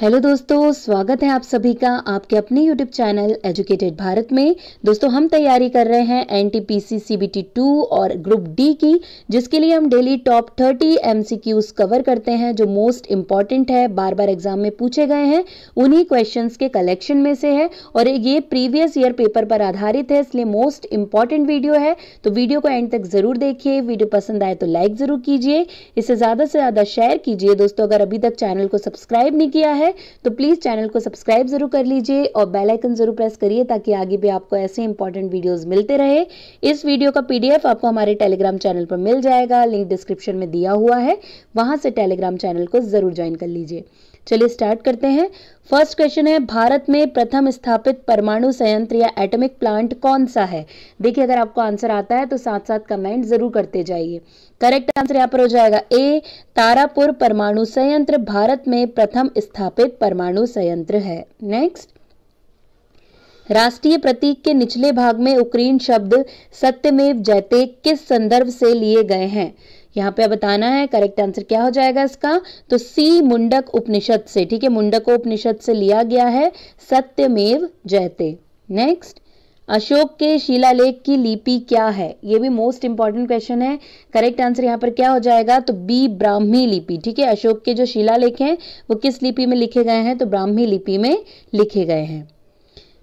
hello दोस्तों स्वागत है आप सभी का आपके अपने यूट्यूब चैनल एजुकेटेड भारत में दोस्तों हम तैयारी कर रहे हैं N T P C C B T two और ग्रुप डी की जिसके लिए हम daily top thirty M C Qs cover करते हैं जो मोस्ट इम्पॉर्टेंट है बार बार एग्जाम में पूछे गए हैं उन्हीं क्वेश्चन के कलेक्शन में से है और ये प्रीवियस ईयर पेपर पर आधारित है इसलिए मोस्ट इम्पॉर्टेंट वीडियो है तो वीडियो को एंड तक ज़रूर देखिए वीडियो पसंद आए तो लाइक ज़रूर कीजिए इसे ज़्यादा से ज़्यादा शेयर कीजिए दोस्तों अगर अभी तक चैनल को सब्सक्राइब नहीं किया है है तो प्लीज़ चैनल को सब्सक्राइब ज़रूर कर लीजिए और बेल आइकन ज़रूर प्रेस करिए ताकि आगे भी आपको ऐसे इंपॉर्टेंट वीडियोस मिलते रहे इस वीडियो का पीडीएफ आपको हमारे टेलीग्राम चैनल पर मिल जाएगा लिंक डिस्क्रिप्शन में दिया हुआ है वहां से टेलीग्राम चैनल को ज़रूर ज्वाइन कर लीजिए चलिए स्टार्ट करते हैं फर्स्ट क्वेश्चन है भारत में प्रथम स्थापित परमाणु संयंत्र या एटॉमिक प्लांट कौन सा है देखिए अगर आपको आंसर आता है तो साथ साथ कमेंट जरूर करते जाइए करेक्ट आंसर यहाँ पर हो जाएगा ए तारापुर परमाणु संयंत्र भारत में प्रथम स्थापित परमाणु संयंत्र है नेक्स्ट राष्ट्रीय प्रतीक के निचले भाग में उक्रेन शब्द सत्यमेव जयते किस संदर्भ से लिए गए हैं यहाँ पे बताना है करेक्ट आंसर क्या हो जाएगा इसका तो सी मुंडक उपनिषद से ठीक है मुंडक उपनिषद से लिया गया है सत्यमेव जयते नेक्स्ट अशोक के शिलालेख की लिपि क्या है ये भी मोस्ट इंपॉर्टेंट क्वेश्चन है करेक्ट आंसर यहाँ पर क्या हो जाएगा तो बी ब्राह्मी लिपि ठीक है अशोक के जो शिलालेख हैं वो किस लिपि में लिखे गए हैं तो ब्राह्मी लिपि में लिखे गए हैं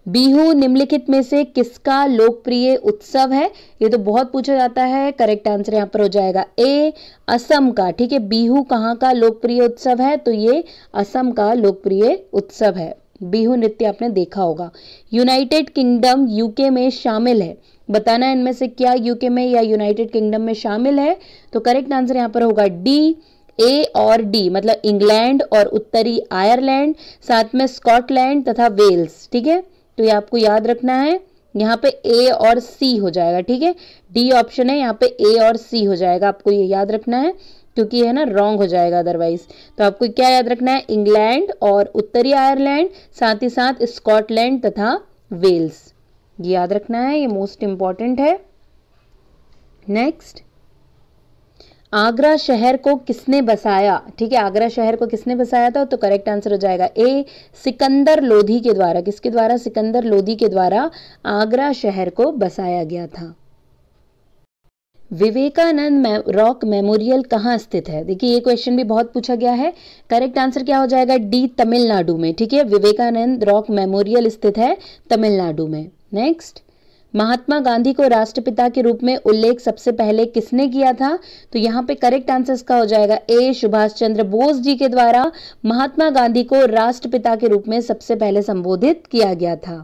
बिहू निम्नलिखित में से किसका लोकप्रिय उत्सव है ये तो बहुत पूछा जाता है करेक्ट आंसर यहाँ पर हो जाएगा ए असम का ठीक है बिहू कहाँ का लोकप्रिय उत्सव है तो ये असम का लोकप्रिय उत्सव है बिहू नृत्य आपने देखा होगा यूनाइटेड किंगडम यूके में शामिल है बताना है इनमें से क्या यूके में या यूनाइटेड किंगडम में शामिल है तो करेक्ट आंसर यहाँ पर होगा डी ए और डी मतलब इंग्लैंड और उत्तरी आयरलैंड साथ में स्कॉटलैंड तथा वेल्स ठीक है तो ये आपको याद रखना है यहाँ पे ए और सी हो जाएगा ठीक है डी ऑप्शन है यहाँ पे ए और सी हो जाएगा आपको ये याद रखना है क्योंकि है ना रॉन्ग हो जाएगा अदरवाइज तो आपको क्या याद रखना है इंग्लैंड और उत्तरी आयरलैंड साथ ही साथ स्कॉटलैंड तथा वेल्स याद रखना है ये मोस्ट इंपॉर्टेंट है नेक्स्ट आगरा शहर को किसने बसाया ठीक है आगरा शहर को किसने बसाया था तो करेक्ट आंसर हो जाएगा ए सिकंदर लोधी के द्वारा किसके द्वारा सिकंदर लोधी के द्वारा आगरा शहर को बसाया गया था विवेकानंद मे, रॉक मेमोरियल कहाँ स्थित है देखिए ये क्वेश्चन भी बहुत पूछा गया है करेक्ट आंसर क्या हो जाएगा डी तमिलनाडु में ठीक है विवेकानंद रॉक मेमोरियल स्थित है तमिलनाडु में नेक्स्ट महात्मा गांधी को राष्ट्रपिता के रूप में उल्लेख सबसे पहले किसने किया था तो यहाँ पे करेक्ट आंसर इसका हो जाएगा ए सुभाष चंद्र बोस जी के द्वारा महात्मा गांधी को राष्ट्रपिता के रूप में सबसे पहले संबोधित किया गया था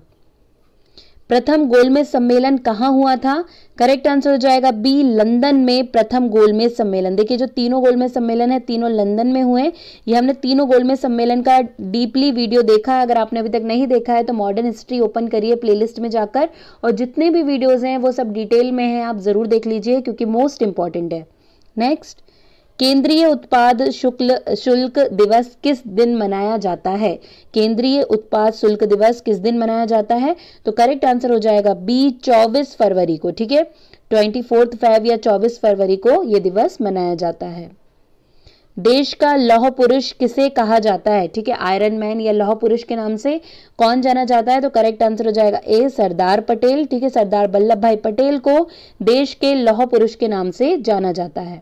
प्रथम गोलमेज सम्मेलन कहाँ हुआ था करेक्ट आंसर हो जाएगा बी लंदन में प्रथम गोलमेज सम्मेलन देखिए जो तीनों गोलमेज सम्मेलन है तीनों लंदन में हुए ये हमने तीनों गोलमेज सम्मेलन का डीपली वीडियो देखा है अगर आपने अभी तक नहीं देखा है तो मॉडर्न हिस्ट्री ओपन करिए प्लेलिस्ट में जाकर और जितने भी वीडियोज़ हैं वो सब डिटेल में है आप ज़रूर देख लीजिए क्योंकि मोस्ट इंपॉर्टेंट है नेक्स्ट केंद्रीय उत्पाद शुक्ल शुल्क दिवस किस दिन मनाया जाता है केंद्रीय उत्पाद शुल्क दिवस किस दिन मनाया जाता है तो करेक्ट आंसर हो जाएगा बी चौबीस फरवरी को ठीक है ट्वेंटी फोर्थ फाइव या चौबीस फरवरी को यह दिवस मनाया जाता है देश का लौह पुरुष किसे कहा जाता है ठीक है आयरन मैन या लौह पुरुष के नाम से कौन जाना जाता है तो करेक्ट आंसर हो जाएगा ए सरदार पटेल ठीक है सरदार वल्लभ भाई पटेल को देश के लौह पुरुष के नाम से जाना जाता है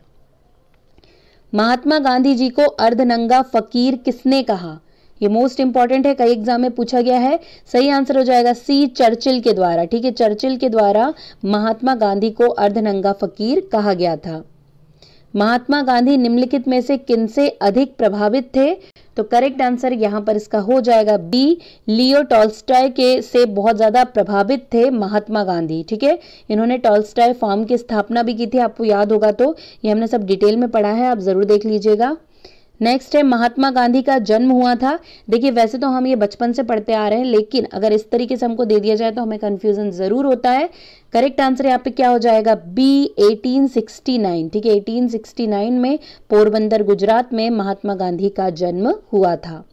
महात्मा गांधी जी को अर्धनंगा फकीर किसने कहा ये मोस्ट इंपॉर्टेंट है कई एग्जाम में पूछा गया है सही आंसर हो जाएगा सी चर्चिल के द्वारा ठीक है चर्चिल के द्वारा महात्मा गांधी को अर्धनंगा फकीर कहा गया था महात्मा गांधी निम्नलिखित में से किनसे अधिक प्रभावित थे तो करेक्ट आंसर यहाँ पर इसका हो जाएगा बी लियो टॉल्स्टॉय के से बहुत ज़्यादा प्रभावित थे महात्मा गांधी ठीक है इन्होंने टॉल्स्टॉय फार्म की स्थापना भी की थी आपको याद होगा तो ये हमने सब डिटेल में पढ़ा है आप ज़रूर देख लीजिएगा नेक्स्ट है महात्मा गांधी का जन्म हुआ था देखिए वैसे तो हम ये बचपन से पढ़ते आ रहे हैं लेकिन अगर इस तरीके से हमको दे दिया जाए तो हमें कंफ्यूजन ज़रूर होता है करेक्ट आंसर यहाँ पे क्या हो जाएगा बी 1869 ठीक है 1869 में पोरबंदर गुजरात में महात्मा गांधी का जन्म हुआ था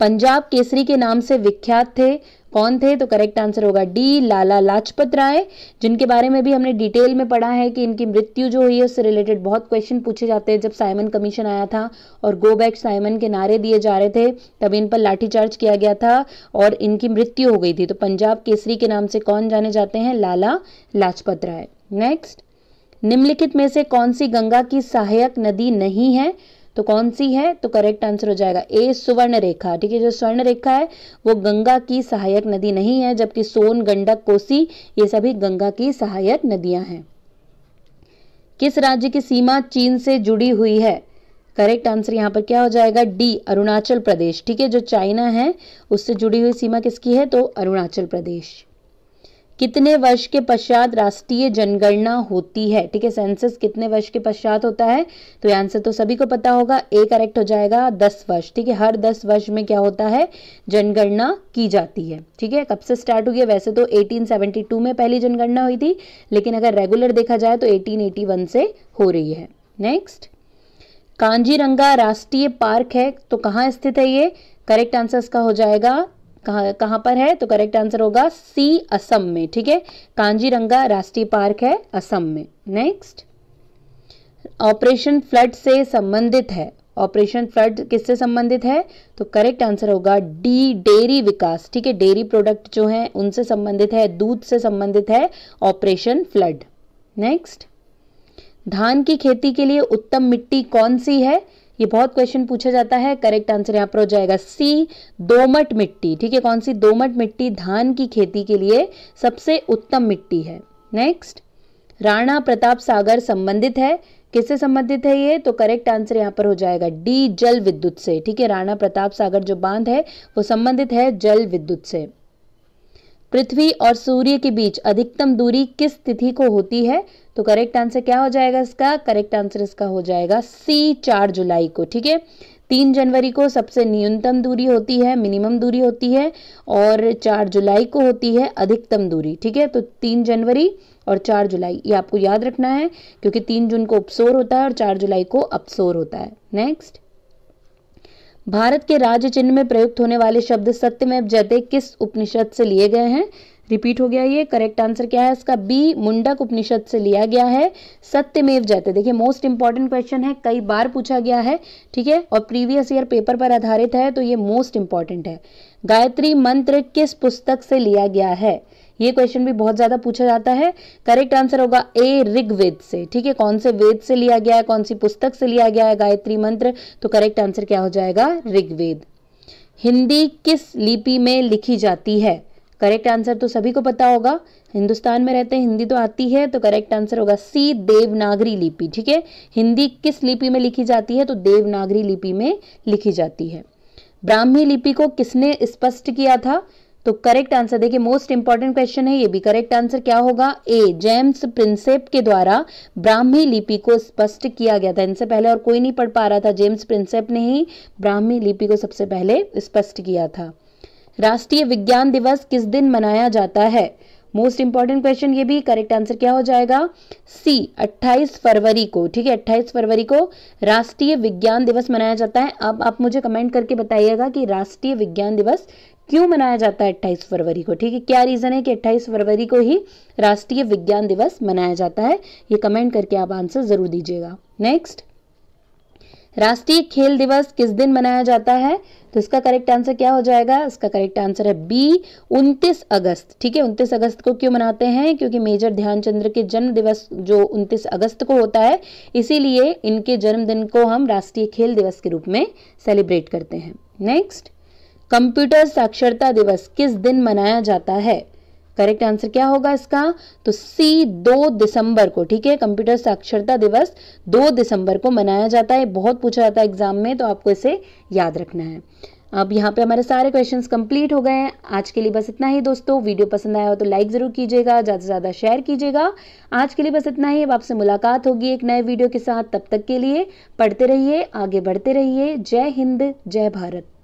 पंजाब केसरी के नाम से विख्यात थे कौन थे तो करेक्ट आंसर होगा डी लाला लाजपत राय जिनके बारे में भी हमने डिटेल में पढ़ा है कि इनकी मृत्यु जो हुई है उससे रिलेटेड बहुत क्वेश्चन पूछे जाते हैं जब साइमन कमीशन आया था और गो बैक साइमन के नारे दिए जा रहे थे तब इन पर लाठीचार्ज किया गया था और इनकी मृत्यु हो गई थी तो पंजाब केसरी के नाम से कौन जाने जाते हैं लाला लाजपत राय नेक्स्ट निम्नलिखित में से कौन सी गंगा की सहायक नदी नहीं है तो कौन सी है तो करेक्ट आंसर हो जाएगा ए सुवर्ण रेखा ठीक है जो स्वर्ण रेखा है वो गंगा की सहायक नदी नहीं है जबकि सोन गंडक कोसी ये सभी गंगा की सहायक नदियां हैं किस राज्य की सीमा चीन से जुड़ी हुई है करेक्ट आंसर यहाँ पर क्या हो जाएगा डी अरुणाचल प्रदेश ठीक है जो चाइना है उससे जुड़ी हुई सीमा किसकी है तो अरुणाचल प्रदेश कितने वर्ष के पश्चात राष्ट्रीय जनगणना होती है ठीक है सेंसस कितने वर्ष के पश्चात होता है तो आंसर तो सभी को पता होगा ए करेक्ट हो जाएगा दस वर्ष ठीक है हर दस वर्ष में क्या होता है जनगणना की जाती है ठीक है कब से स्टार्ट हुई है वैसे तो 1872 में पहली जनगणना हुई थी लेकिन अगर रेगुलर देखा जाए तो एटीन से हो रही है नेक्स्ट कांजीरंगा राष्ट्रीय पार्क है तो कहाँ स्थित है ये करेक्ट आंसर इसका हो जाएगा कहाँ कहाँ पर है तो करेक्ट आंसर होगा सी असम में ठीक है कांजीरंगा राष्ट्रीय पार्क है असम में नेक्स्ट ऑपरेशन फ्लड से संबंधित है ऑपरेशन फ्लड किससे संबंधित है तो करेक्ट आंसर होगा डी डेयरी विकास ठीक है डेयरी प्रोडक्ट जो है उनसे संबंधित है दूध से संबंधित है ऑपरेशन फ्लड नेक्स्ट धान की खेती के लिए उत्तम मिट्टी कौन सी है ये बहुत क्वेश्चन पूछा जाता है करेक्ट आंसर यहाँ पर हो जाएगा सी दोमट मिट्टी ठीक है कौन सी दोमट मिट्टी धान की खेती के लिए सबसे उत्तम मिट्टी है नेक्स्ट राणा प्रताप सागर संबंधित है किससे संबंधित है ये तो करेक्ट आंसर यहाँ पर हो जाएगा डी जल विद्युत से ठीक है राणा प्रताप सागर जो बांध है वो संबंधित है जल विद्युत से पृथ्वी और सूर्य के बीच अधिकतम दूरी किस तिथि को होती है तो करेक्ट आंसर क्या हो जाएगा इसका करेक्ट आंसर इसका हो जाएगा सी चार जुलाई को ठीक है तीन जनवरी को सबसे न्यूनतम दूरी होती है मिनिमम दूरी होती है और चार जुलाई को होती है अधिकतम दूरी ठीक है तो तीन जनवरी और चार जुलाई ये आपको याद रखना है क्योंकि तीन जून को उपसोर होता है और चार जुलाई को अपसोर होता है नेक्स्ट भारत के राज्य चिन्ह में प्रयुक्त होने वाले शब्द सत्यमेव जयते किस उपनिषद से लिए गए हैं रिपीट हो गया ये करेक्ट आंसर क्या है इसका बी मुंडक उपनिषद से लिया गया है सत्यमेव जयते देखिए मोस्ट इंपॉर्टेंट क्वेश्चन है कई बार पूछा गया है ठीक है और प्रीवियस ईयर पेपर पर आधारित है तो ये मोस्ट इंपॉर्टेंट है गायत्री मंत्र किस पुस्तक से लिया गया है ये क्वेश्चन भी बहुत ज्यादा पूछा जाता है करेक्ट आंसर होगा ए ऋग्वेद से ठीक है कौन से वेद से लिया गया है कौन सी पुस्तक से लिया गया है गायत्री मंत्र तो करेक्ट आंसर क्या हो जाएगा ऋग्वेद हिंदी किस लिपि में लिखी जाती है करेक्ट आंसर तो सभी को पता होगा हिंदुस्तान में रहते हैं हिंदी तो आती है तो करेक्ट आंसर होगा सी देवनागरी लिपि ठीक है हिंदी किस लिपि में लिखी जाती है तो देवनागरी लिपि में लिखी जाती है ब्राह्मी लिपि को किसने स्पष्ट किया था तो करेक्ट आंसर देखिए मोस्ट इंपॉर्टेंट क्वेश्चन है ये भी करेक्ट आंसर क्या होगा ए जेम्स प्रिंसेप के द्वारा ब्राह्मी लिपि को स्पष्ट किया गया था इनसे पहले और कोई नहीं पढ़ पा रहा था जेम्स प्रिंसेप ने ही ब्राह्मी लिपि को सबसे पहले स्पष्ट किया था राष्ट्रीय विज्ञान दिवस किस दिन मनाया जाता है मोस्ट इंपॉर्टेंट क्वेश्चन ये भी करेक्ट आंसर क्या हो जाएगा सी 28 फरवरी को ठीक है 28 फरवरी को राष्ट्रीय विज्ञान दिवस मनाया जाता है अब आप मुझे कमेंट करके बताइएगा कि राष्ट्रीय विज्ञान दिवस क्यों मनाया जाता है अट्ठाईस फरवरी को ठीक है क्या रीज़न है कि अट्ठाईस फरवरी को ही राष्ट्रीय विज्ञान दिवस मनाया जाता है ये कमेंट करके आप आंसर ज़रूर दीजिएगा नेक्स्ट राष्ट्रीय खेल दिवस किस दिन मनाया जाता है तो इसका करेक्ट आंसर क्या हो जाएगा इसका करेक्ट आंसर है बी 29 अगस्त ठीक है 29 अगस्त को क्यों मनाते हैं क्योंकि मेजर ध्यानचंद्र के जन्म दिवस जो 29 अगस्त को होता है इसीलिए इनके जन्मदिन को हम राष्ट्रीय खेल दिवस के रूप में सेलिब्रेट करते हैं नेक्स्ट कंप्यूटर साक्षरता दिवस किस दिन मनाया जाता है करेक्ट आंसर क्या होगा इसका तो सी दो दिसंबर को ठीक है कंप्यूटर साक्षरता दिवस दो दिसंबर को मनाया जाता है बहुत पूछा जाता है एग्जाम में तो आपको इसे याद रखना है अब यहाँ पे हमारे सारे क्वेश्चंस कंप्लीट हो गए हैं आज के लिए बस इतना ही दोस्तों वीडियो पसंद आया हो तो लाइक ज़रूर कीजिएगा ज़्यादा से ज़्यादा शेयर कीजिएगा आज के लिए बस इतना ही अब आपसे मुलाकात होगी एक नए वीडियो के साथ तब तक के लिए पढ़ते रहिए आगे बढ़ते रहिए जय हिंद जय भारत